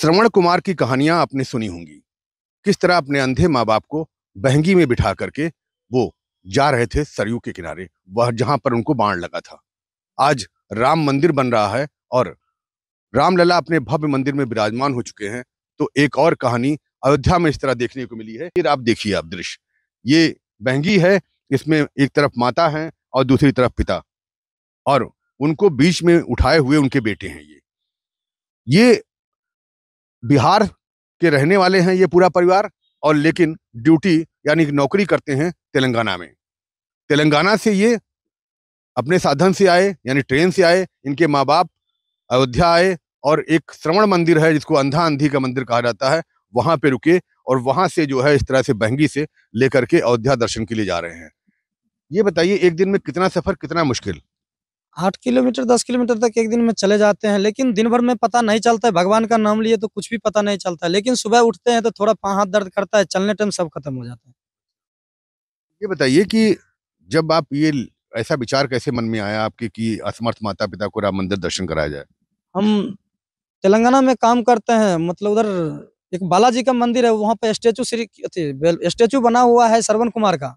श्रवण कुमार की कहानियां आपने सुनी होंगी किस तरह अपने अंधे माँ बाप को बहंगी में बिठा करके वो जा रहे थे सरयू के किनारे वह जहां पर उनको बाण लगा था आज राम मंदिर बन रहा है और रामलला अपने भव्य मंदिर में विराजमान हो चुके हैं तो एक और कहानी अयोध्या में इस तरह देखने को मिली है फिर आप देखिए आप दृश्य ये बहंगी है इसमें एक तरफ माता है और दूसरी तरफ पिता और उनको बीच में उठाए हुए उनके बेटे हैं ये ये बिहार के रहने वाले हैं ये पूरा परिवार और लेकिन ड्यूटी यानी नौकरी करते हैं तेलंगाना में तेलंगाना से ये अपने साधन से आए यानी ट्रेन से आए इनके माँ बाप अयोध्या आए और एक श्रवण मंदिर है जिसको अंधा अंधी का मंदिर कहा जाता है वहां पे रुके और वहां से जो है इस तरह से बहंगी से लेकर के अयोध्या दर्शन के लिए जा रहे हैं ये बताइए एक दिन में कितना सफर कितना मुश्किल आठ किलोमीटर दस किलोमीटर तक एक दिन में चले जाते हैं लेकिन दिन भर में पता नहीं चलता है भगवान का नाम लिए तो कुछ भी पता नहीं चलता है लेकिन सुबह उठते हैं तो थोड़ा पाँ हाथ दर्द करता है चलने टाइम सब खत्म हो जाता है ये बताइए कि जब आप ये ऐसा विचार कैसे मन में आया आपके कि असमर्थ माता पिता को राम मंदिर दर्शन कराया जाए हम तेलंगाना में काम करते हैं मतलब उधर एक बालाजी का मंदिर है वहाँ पे स्टेचू श्री स्टेचू बना हुआ है श्रवण कुमार का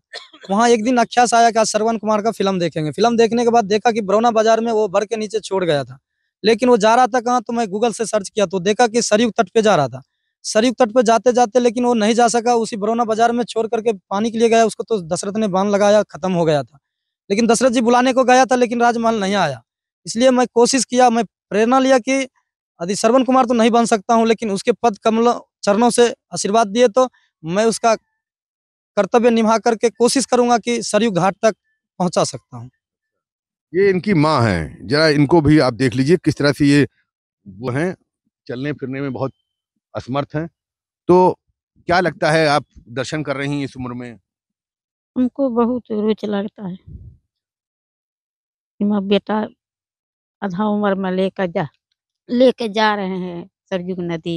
वहाँ एक दिन अख्यास आया कि श्रवण कुमार का फिल्म देखेंगे फिल्म देखने के बाद देखा कि बरौना बाजार में वो भर के नीचे छोड़ गया था लेकिन वो जा रहा था कहाँ तो मैं गूगल से सर्च किया तो देखा कि सरयुग तट पे जा रहा था सरयुग तट पे जाते जाते लेकिन वो नहीं जा सका उसी बरौना बाजार में छोड़ करके पानी के लिए गया उसको तो दशरथ ने बांध लगाया खत्म हो गया था लेकिन दशरथ जी बुलाने को गया था लेकिन राजमहल नहीं आया इसलिए मैं कोशिश किया मैं प्रेरणा लिया कि यदि श्रवण कुमार तो नहीं बन सकता हूँ लेकिन उसके पद कमल चरणों से आशीर्वाद दिए तो मैं उसका कर्तव्य निभा करके कोशिश करूंगा कि सरयू घाट तक पहुंचा सकता हूं ये इनकी माँ है जरा इनको भी आप देख लीजिए किस तरह से ये वो हैं चलने फिरने में बहुत असमर्थ हैं तो क्या लगता है आप दर्शन कर रही हैं इस उम्र में हमको बहुत रुचि लगता है बेटा आधा उम्र में लेकर जा लेके जा रहे हैं सरयुग नदी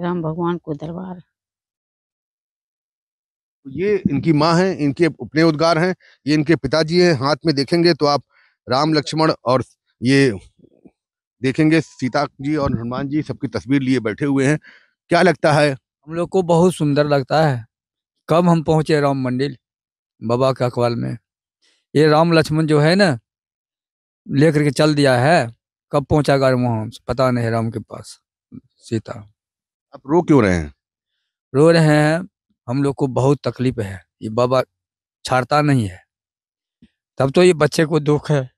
राम भगवान को दरबार तो ये इनकी माँ है इनके अपने उद्गार हैं ये इनके पिताजी हैं हाथ में देखेंगे तो आप राम लक्ष्मण और ये देखेंगे सीता जी और हनुमान जी सबकी तस्वीर लिए बैठे हुए हैं क्या लगता है हम लोग को बहुत सुंदर लगता है कब हम पहुंचे राम मंडिल बाबा के अखबार में ये राम लक्ष्मण जो है ना लेकर के चल दिया है कब पहुंचा गार्म वहां पता नहीं राम के पास सीता आप रो क्यों रहे हैं रो रहे हैं हम लोग को बहुत तकलीफ है ये बाबा छाड़ता नहीं है तब तो ये बच्चे को दुख है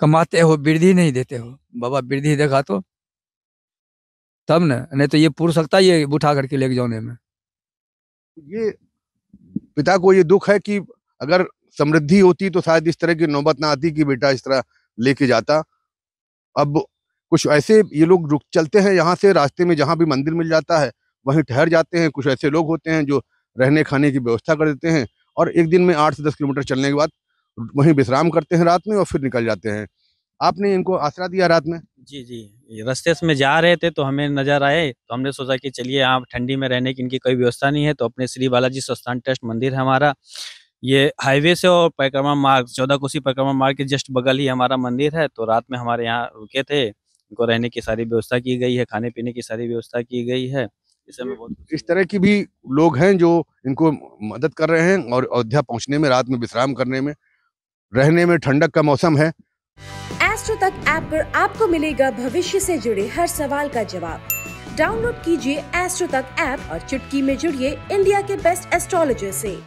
कमाते हो वृद्धि नहीं देते हो बाबा वृद्धि देखा तो तब ना नहीं तो ये पूर सकता ये उठा करके लेके जाने में ये पिता को ये दुख है कि अगर समृद्धि होती तो शायद इस तरह की नौबत ना आती कि बेटा इस तरह लेके जाता अब कुछ ऐसे ये लोग रुक चलते हैं यहाँ से रास्ते में जहाँ भी मंदिर मिल जाता है वहीं ठहर जाते हैं कुछ ऐसे लोग होते हैं जो रहने खाने की व्यवस्था कर देते हैं और एक दिन में आठ से दस किलोमीटर चलने के बाद वहीं विश्राम करते हैं रात में और फिर निकल जाते हैं आपने इनको आसरा दिया रात में जी जी रास्ते में जा रहे थे तो हमें नजर आए तो हमने सोचा कि चलिए आप ठंडी में रहने की इनकी कोई व्यवस्था नहीं है तो अपने श्री बालाजी संस्थान ट्रस्ट मंदिर है हमारा ये हाईवे से और परिक्रमा मार्ग चौदह कोसी परिक्रमा मार्ग के जस्ट बगल ही हमारा मंदिर है तो रात में हमारे यहाँ रुके थे इनको रहने की सारी व्यवस्था की गई है खाने पीने की सारी व्यवस्था की गई है इस तरह की भी लोग हैं जो इनको मदद कर रहे हैं और अयोध्या पहुंचने में रात में विश्राम करने में रहने में ठंडक का मौसम है एस्ट्रो तक ऐप पर आपको मिलेगा भविष्य से जुड़े हर सवाल का जवाब डाउनलोड कीजिए एस्ट्रो तक ऐप और चुटकी में जुड़िए इंडिया के बेस्ट एस्ट्रोलॉजर से